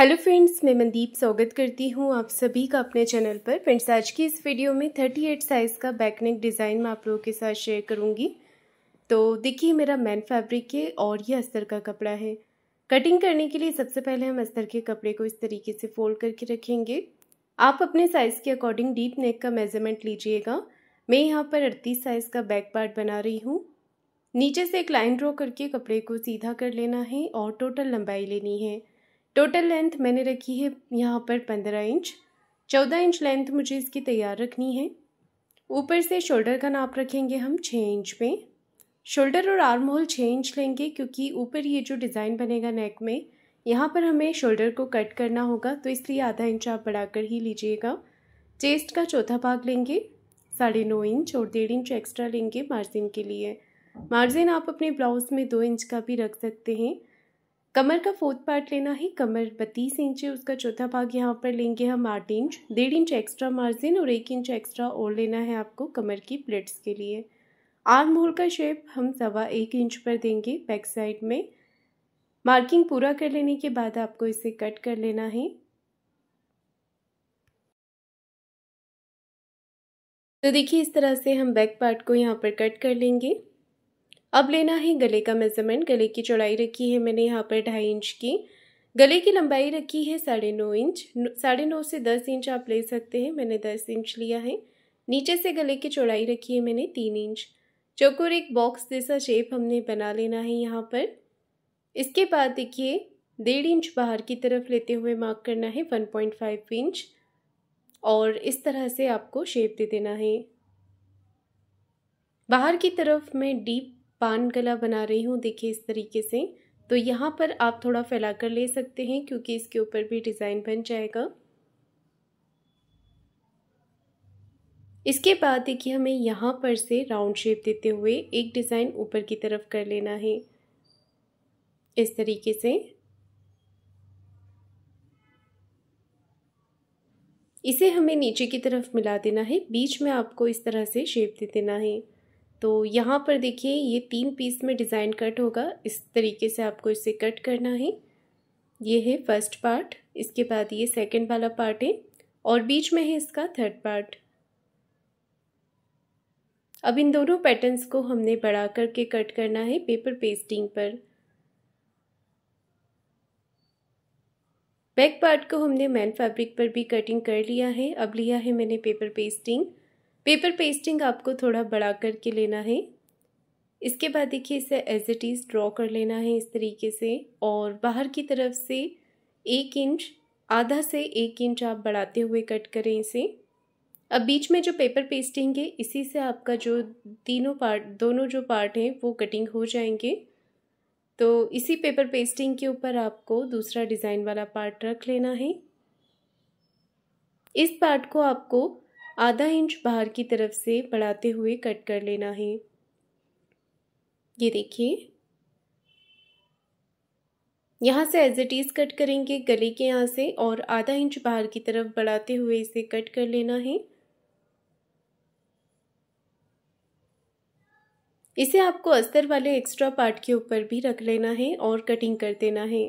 hello friends मैं मनदीप स्वागत करती हूँ आप सभी का अपने चैनल पर फ्रेंड्स आज की इस वीडियो में 38 साइज़ का बैकनेक डिज़ाइन मैं आप लोगों के साथ शेयर करूंगी तो देखिए मेरा मैन फैब्रिक है और ये अस्तर का कपड़ा है कटिंग करने के लिए सबसे पहले हम अस्तर के कपड़े को इस तरीके से फोल्ड करके रखेंगे आप अपने साइज़ के अकॉर्डिंग डीप नेक का मेजरमेंट लीजिएगा मैं यहाँ पर अड़तीस साइज़ का बैक पार्ट बना रही हूँ नीचे से एक लाइन ड्रॉ करके कपड़े को सीधा कर लेना है और टोटल लंबाई लेनी है टोटल लेंथ मैंने रखी है यहाँ पर पंद्रह इंच चौदह इंच लेंथ मुझे इसकी तैयार रखनी है ऊपर से शोल्डर का नाप रखेंगे हम छः इंच पे शोल्डर और आर्म होल छः इंच लेंगे क्योंकि ऊपर ये जो डिज़ाइन बनेगा नेक में यहाँ पर हमें शोल्डर को कट करना होगा तो इसलिए आधा इंच आप बढ़ाकर ही लीजिएगा चेस्ट का चौथा भाग लेंगे साढ़े नौ इंच और डेढ़ इंच एक्स्ट्रा लेंगे मार्जिन के लिए मार्जिन आप अपने ब्लाउज़ में दो इंच का भी रख सकते हैं कमर का फोर्थ पार्ट लेना है कमर बत्तीस इंच है उसका चौथा भाग यहाँ पर लेंगे हम आठ इंच डेढ़ इंच एक्स्ट्रा मार्जिन और एक इंच एक्स्ट्रा और लेना है आपको कमर की प्लेट्स के लिए आर्म होल का शेप हम सवा एक इंच पर देंगे बैक साइड में मार्किंग पूरा कर लेने के बाद आपको इसे कट कर लेना है तो देखिए इस तरह से हम बैक पार्ट को यहाँ पर कट कर लेंगे अब लेना है गले का मेज़रमेंट गले की चौड़ाई रखी है मैंने यहाँ पर ढाई इंच की गले की लंबाई रखी है साढ़े नौ इंच साढ़े नौ से दस इंच आप ले सकते हैं मैंने दस इंच लिया है नीचे से गले की चौड़ाई रखी है मैंने तीन इंच चौकोर एक बॉक्स जैसा शेप हमने बना लेना है यहाँ पर इसके बाद देखिए डेढ़ इंच बाहर की तरफ लेते हुए मार्क करना है वन पॉइंट फाइव इंच और इस तरह से आपको शेप दे देना है बाहर की तरफ मैं डीप पान गला बना रही हूँ देखिए इस तरीके से तो यहाँ पर आप थोड़ा फैला कर ले सकते हैं क्योंकि इसके ऊपर भी डिज़ाइन बन जाएगा इसके बाद देखिए हमें यहाँ पर से राउंड शेप देते हुए एक डिज़ाइन ऊपर की तरफ कर लेना है इस तरीके से इसे हमें नीचे की तरफ मिला देना है बीच में आपको इस तरह से शेप दे देना है तो यहाँ पर देखिए ये तीन पीस में डिज़ाइन कट होगा इस तरीके से आपको इसे कट करना है ये है फर्स्ट पार्ट इसके बाद ये सेकंड वाला पार्ट है और बीच में है इसका थर्ड पार्ट अब इन दोनों पैटर्न्स को हमने बढ़ा करके कट करना है पेपर पेस्टिंग पर बैक पार्ट को हमने मैन फैब्रिक पर भी कटिंग कर लिया है अब लिया है मैंने पेपर पेस्टिंग पेपर पेस्टिंग आपको थोड़ा बड़ा करके लेना है इसके बाद देखिए इसे एज इट इज़ ड्रॉ कर लेना है इस तरीके से और बाहर की तरफ से एक इंच आधा से एक इंच आप बढ़ाते हुए कट करें इसे अब बीच में जो पेपर पेस्टिंग है इसी से आपका जो तीनों पार्ट दोनों जो पार्ट हैं वो कटिंग हो जाएंगे तो इसी पेपर पेस्टिंग के ऊपर आपको दूसरा डिज़ाइन वाला पार्ट रख लेना है इस पार्ट को आपको आधा इंच बाहर की तरफ से बढ़ाते हुए कट कर लेना है ये देखिए यहाँ से एज इट इज़ कट करेंगे गले के यहाँ से और आधा इंच बाहर की तरफ बढ़ाते हुए इसे कट कर लेना है इसे आपको अस्तर वाले एक्स्ट्रा पार्ट के ऊपर भी रख लेना है और कटिंग कर देना है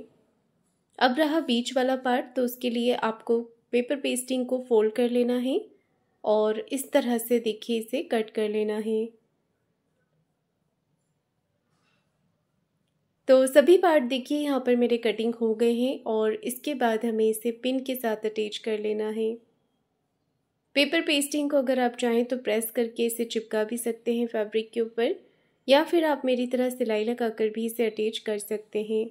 अब रहा बीच वाला पार्ट तो उसके लिए आपको पेपर पेस्टिंग को फोल्ड कर लेना है और इस तरह से देखिए इसे कट कर लेना है तो सभी पार्ट देखिए यहाँ पर मेरे कटिंग हो गए हैं और इसके बाद हमें इसे पिन के साथ अटैच कर लेना है पेपर पेस्टिंग को अगर आप चाहें तो प्रेस करके इसे चिपका भी सकते हैं फैब्रिक के ऊपर या फिर आप मेरी तरह सिलाई लगाकर भी इसे अटैच कर सकते हैं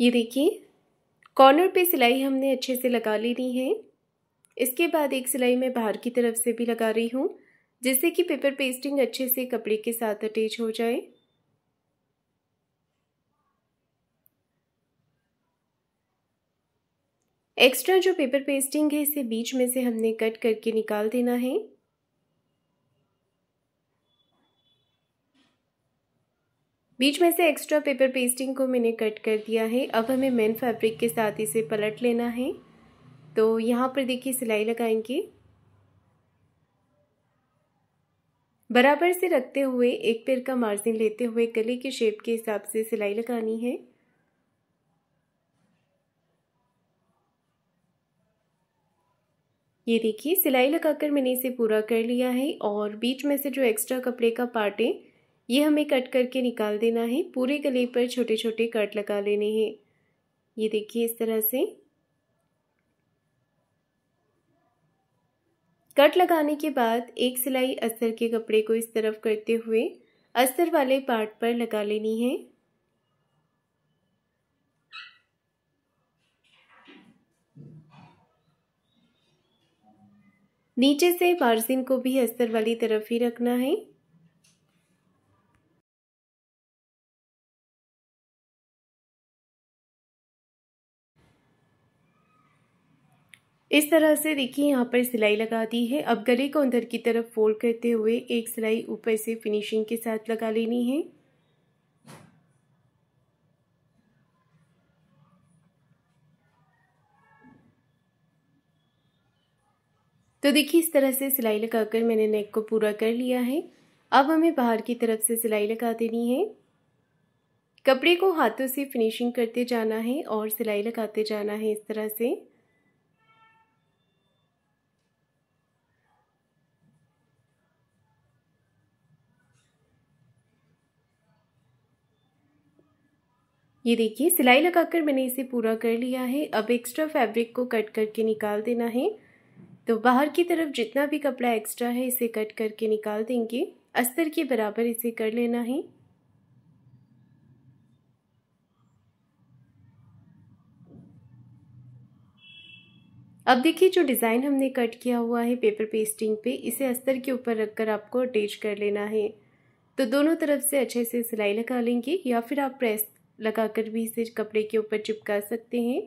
ये देखिए कॉर्नर पे सिलाई हमने अच्छे से लगा लेनी है इसके बाद एक सिलाई मैं बाहर की तरफ से भी लगा रही हूँ जिससे कि पेपर पेस्टिंग अच्छे से कपड़े के साथ अटैच हो जाए एक्स्ट्रा जो पेपर पेस्टिंग है इसे बीच में से हमने कट करके निकाल देना है बीच में से एक्स्ट्रा पेपर पेस्टिंग को मैंने कट कर दिया है अब हमें मेन फैब्रिक के साथ इसे पलट लेना है तो यहाँ पर देखिए सिलाई लगाएंगे बराबर से रखते हुए एक पैर का मार्जिन लेते हुए गले के शेप के हिसाब से सिलाई लगानी है ये देखिए सिलाई लगाकर मैंने इसे पूरा कर लिया है और बीच में से जो एक्स्ट्रा कपड़े का पार्ट है ये हमें कट करके निकाल देना है पूरे गले पर छोटे छोटे कट लगा लेने हैं ये देखिए इस तरह से कट लगाने के बाद एक सिलाई अस्तर के कपड़े को इस तरफ करते हुए अस्तर वाले पार्ट पर लगा लेनी है नीचे से मार्जिन को भी अस्तर वाली तरफ ही रखना है इस तरह से देखिए यहाँ पर सिलाई लगा दी है अब गले को अंदर की तरफ फोल्ड करते हुए एक सिलाई ऊपर से फिनिशिंग के साथ लगा लेनी है तो देखिए इस तरह से सिलाई लगाकर मैंने नेक को पूरा कर लिया है अब हमें बाहर की तरफ से सिलाई लगा देनी है कपड़े को हाथों से फिनिशिंग करते जाना है और सिलाई लगाते जाना है इस तरह से ये देखिए सिलाई लगाकर मैंने इसे पूरा कर लिया है अब एक्स्ट्रा फैब्रिक को कट करके निकाल देना है तो बाहर की तरफ जितना भी कपड़ा एक्स्ट्रा है इसे कट करके निकाल देंगे अस्तर के बराबर इसे कर लेना है अब देखिए जो डिज़ाइन हमने कट किया हुआ है पेपर पेस्टिंग पे इसे अस्तर के ऊपर रखकर आपको अटैच कर लेना है तो दोनों तरफ से अच्छे से सिलाई लगा लेंगे या फिर आप प्रेस लगाकर भी इसे कपड़े के ऊपर चिपका सकते हैं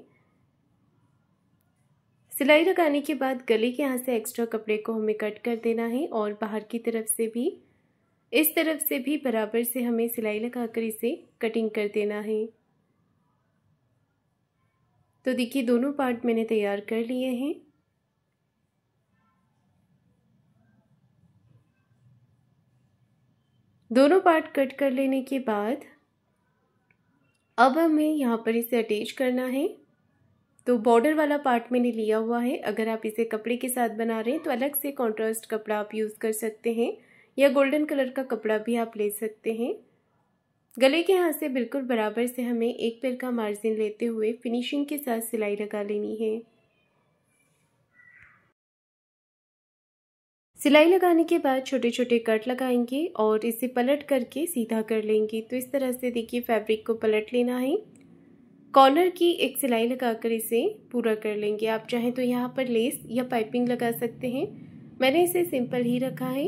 सिलाई लगाने के बाद गले के यहाँ से एक्स्ट्रा कपड़े को हमें कट कर देना है और बाहर की तरफ से भी इस तरफ से भी बराबर से हमें सिलाई लगाकर इसे कटिंग कर देना है तो देखिए दोनों पार्ट मैंने तैयार कर लिए हैं दोनों पार्ट कट कर लेने के बाद अब हमें यहाँ पर इसे अटैच करना है तो बॉर्डर वाला पार्ट मैंने लिया हुआ है अगर आप इसे कपड़े के साथ बना रहे हैं तो अलग से कॉन्ट्रास्ट कपड़ा आप यूज़ कर सकते हैं या गोल्डन कलर का कपड़ा भी आप ले सकते हैं गले के हाथ से बिल्कुल बराबर से हमें एक पैर का मार्जिन लेते हुए फिनिशिंग के साथ सिलाई लगा लेनी है सिलाई लगाने के बाद छोटे छोटे कट लगाएंगे और इसे पलट करके सीधा कर लेंगे तो इस तरह से देखिए फैब्रिक को पलट लेना है कॉलर की एक सिलाई लगाकर इसे पूरा कर लेंगे आप चाहें तो यहाँ पर लेस या पाइपिंग लगा सकते हैं मैंने इसे सिंपल ही रखा है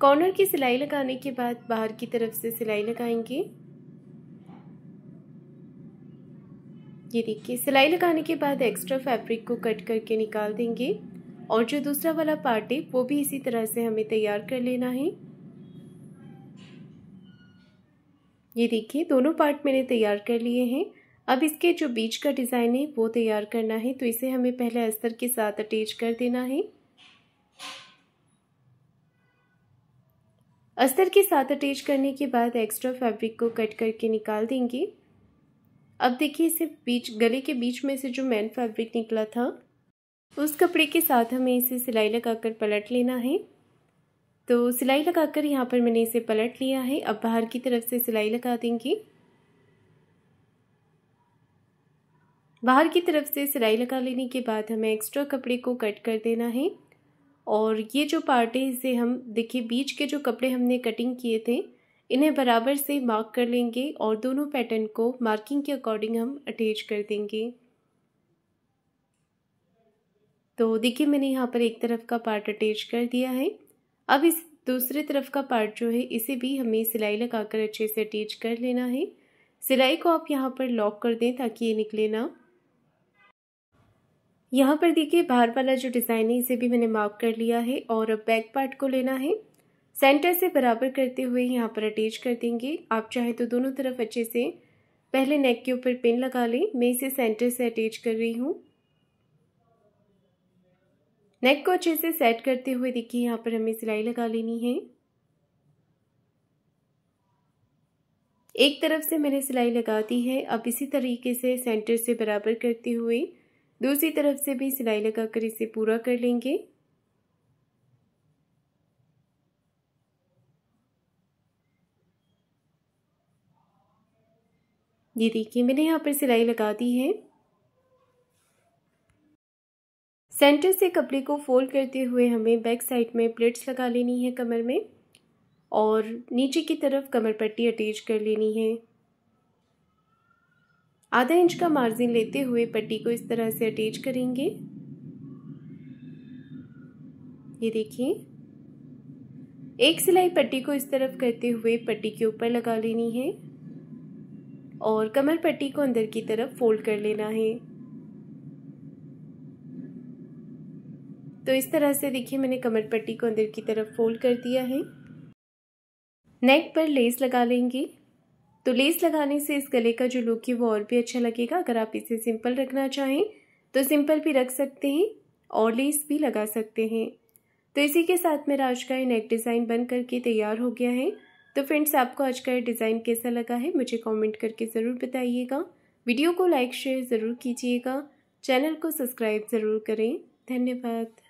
कॉर्नर की सिलाई लगाने के बाद बाहर की तरफ से सिलाई लगाएंगे ये देखिए सिलाई लगाने के बाद एक्स्ट्रा फैब्रिक को कट करके निकाल देंगे और जो दूसरा वाला पार्ट है वो भी इसी तरह से हमें तैयार कर लेना है ये देखिए दोनों पार्ट मैंने तैयार कर लिए हैं अब इसके जो बीच का डिज़ाइन है वो तैयार करना है तो इसे हमें पहले अस्तर के साथ अटैच कर देना है अस्तर के साथ अटैच करने के बाद एक्स्ट्रा फैब्रिक को कट करके निकाल देंगे अब देखिए इसे बीच गले के बीच में से जो मेन फैब्रिक निकला था उस कपड़े के साथ हमें इसे सिलाई लगाकर पलट लेना है तो सिलाई लगाकर यहाँ पर मैंने इसे पलट लिया है अब बाहर की तरफ से सिलाई लगा देंगे बाहर की तरफ से सिलाई लगा लेने के बाद हमें एक्स्ट्रा कपड़े को कट कर देना है और ये जो पार्ट है इसे हम देखिए बीच के जो कपड़े हमने कटिंग किए थे इन्हें बराबर से मार्क कर लेंगे और दोनों पैटर्न को मार्किंग के अकॉर्डिंग हम अटैच कर देंगे तो देखिए मैंने यहाँ पर एक तरफ का पार्ट अटैच कर दिया है अब इस दूसरे तरफ का पार्ट जो है इसे भी हमें सिलाई लगाकर अच्छे से अटैच कर लेना है सिलाई को आप यहाँ पर लॉक कर दें ताकि ये निकले ना यहाँ पर देखिए बाहर वाला जो डिज़ाइन है इसे भी मैंने मार्क कर लिया है और अब बैक पार्ट को लेना है सेंटर से बराबर करते हुए यहाँ पर अटैच कर देंगे आप चाहे तो दोनों तरफ अच्छे से पहले नेक के ऊपर पिन लगा लें मैं इसे सेंटर से अटैच कर रही हूँ नेक को अच्छे से सेट करते हुए देखिए यहाँ पर हमें सिलाई लगा लेनी है एक तरफ से मैंने सिलाई लगा दी है अब इसी तरीके से सेंटर से बराबर करते हुए दूसरी तरफ से भी सिलाई लगाकर इसे पूरा कर लेंगे ये देखिए मैंने यहाँ पर सिलाई लगा दी है सेंटर से कपड़े को फोल्ड करते हुए हमें बैक साइड में प्लेट्स लगा लेनी है कमर में और नीचे की तरफ कमर पट्टी अटैच कर लेनी है आधा इंच का मार्जिन लेते हुए पट्टी को इस तरह से अटैच करेंगे ये देखिए एक सिलाई पट्टी को इस तरफ करते हुए पट्टी के ऊपर लगा लेनी है और कमर पट्टी को अंदर की तरफ फोल्ड कर लेना है तो इस तरह से देखिए मैंने कमर पट्टी को अंदर की तरफ फोल्ड कर दिया है नेक पर लेस लगा लेंगे तो लेस लगाने से इस गले का जो लुक है वो और भी अच्छा लगेगा अगर आप इसे सिंपल रखना चाहें तो सिंपल भी रख सकते हैं और लेस भी लगा सकते हैं तो इसी के साथ मेरा आज का ये नेक डिज़ाइन बन करके तैयार हो गया है तो फ्रेंड्स आपको आज का ये डिज़ाइन कैसा लगा है मुझे कॉमेंट करके ज़रूर बताइएगा वीडियो को लाइक शेयर ज़रूर कीजिएगा चैनल को सब्सक्राइब ज़रूर करें धन्यवाद